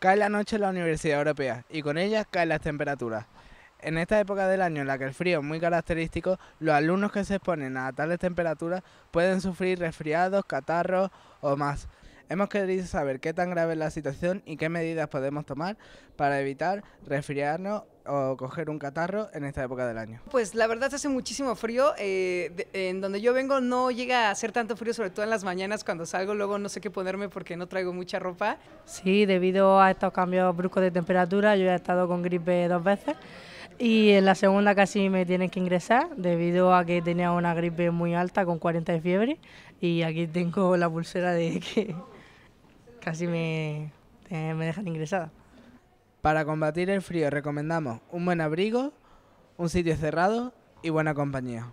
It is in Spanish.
Cae la noche en la Universidad Europea y con ella caen las temperaturas. En esta época del año en la que el frío es muy característico, los alumnos que se exponen a tales temperaturas pueden sufrir resfriados, catarros o más. Hemos querido saber qué tan grave es la situación y qué medidas podemos tomar para evitar resfriarnos o coger un catarro en esta época del año? Pues la verdad hace muchísimo frío. Eh, en donde yo vengo no llega a ser tanto frío, sobre todo en las mañanas cuando salgo, luego no sé qué ponerme porque no traigo mucha ropa. Sí, debido a estos cambios bruscos de temperatura, yo he estado con gripe dos veces y en la segunda casi me tienen que ingresar debido a que tenía una gripe muy alta con 40 de fiebre y aquí tengo la pulsera de que casi eh, me, dejan ingresada. Para combatir el frío recomendamos un buen abrigo, un sitio cerrado y buena compañía.